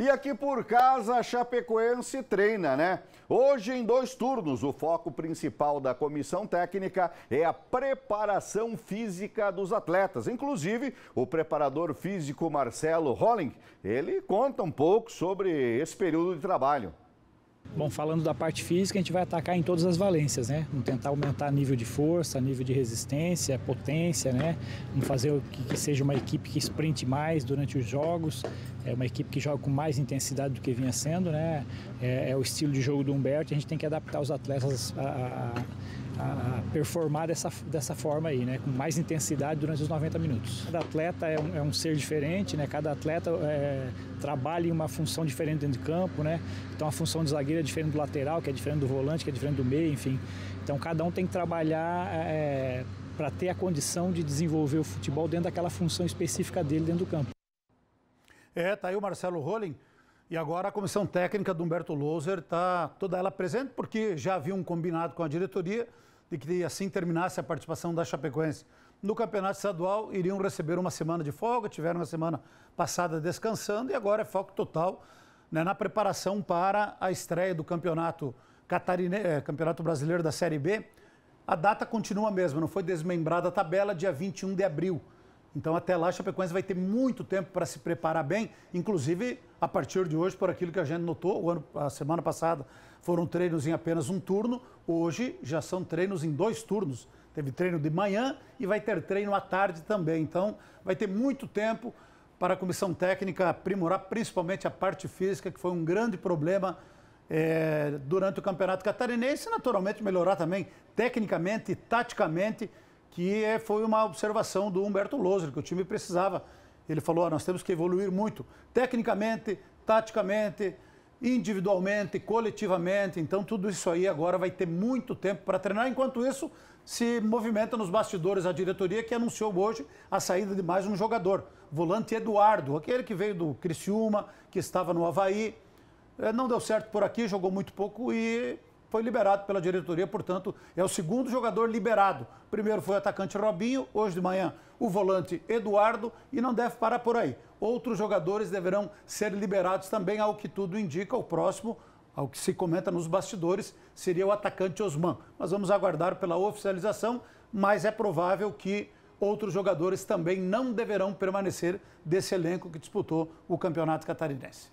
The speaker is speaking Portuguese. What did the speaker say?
E aqui por casa, a Chapecoense treina, né? Hoje, em dois turnos, o foco principal da comissão técnica é a preparação física dos atletas. Inclusive, o preparador físico Marcelo Holling, ele conta um pouco sobre esse período de trabalho. Bom, falando da parte física, a gente vai atacar em todas as valências, né? Vamos tentar aumentar nível de força, nível de resistência, potência, né? Vamos fazer que, que seja uma equipe que sprinte mais durante os jogos, é uma equipe que joga com mais intensidade do que vinha sendo, né? É, é o estilo de jogo do Humberto, a gente tem que adaptar os atletas a, a performar dessa, dessa forma aí, né? Com mais intensidade durante os 90 minutos. Cada atleta é um, é um ser diferente, né? Cada atleta é, trabalha em uma função diferente dentro de campo, né? Então a função de zagueiro é diferente do lateral, que é diferente do volante, que é diferente do meio, enfim. Então cada um tem que trabalhar é, para ter a condição de desenvolver o futebol dentro daquela função específica dele dentro do campo. É, tá aí o Marcelo Rolling. E agora a comissão técnica do Humberto Louser está toda ela presente, porque já havia um combinado com a diretoria de que assim terminasse a participação da Chapecoense no campeonato estadual, iriam receber uma semana de folga, tiveram a semana passada descansando e agora é foco total né, na preparação para a estreia do campeonato, Catarine... É, campeonato brasileiro da Série B. A data continua a mesma, não foi desmembrada a tabela, dia 21 de abril. Então, até lá, a Chapecoense vai ter muito tempo para se preparar bem, inclusive a partir de hoje, por aquilo que a gente notou, ano, a semana passada foram treinos em apenas um turno, hoje já são treinos em dois turnos. Teve treino de manhã e vai ter treino à tarde também. Então, vai ter muito tempo para a comissão técnica aprimorar principalmente a parte física, que foi um grande problema é, durante o Campeonato Catarinense, e naturalmente melhorar também tecnicamente e taticamente que é, foi uma observação do Humberto Loser, que o time precisava. Ele falou: ah, nós temos que evoluir muito, tecnicamente, taticamente, individualmente, coletivamente. Então, tudo isso aí agora vai ter muito tempo para treinar. Enquanto isso, se movimenta nos bastidores a diretoria que anunciou hoje a saída de mais um jogador, volante Eduardo, aquele que veio do Criciúma, que estava no Havaí. É, não deu certo por aqui, jogou muito pouco e foi liberado pela diretoria, portanto, é o segundo jogador liberado. Primeiro foi o atacante Robinho, hoje de manhã o volante Eduardo, e não deve parar por aí. Outros jogadores deverão ser liberados também, ao que tudo indica, o próximo, ao que se comenta nos bastidores, seria o atacante Osman. Mas vamos aguardar pela oficialização, mas é provável que outros jogadores também não deverão permanecer desse elenco que disputou o Campeonato Catarinense.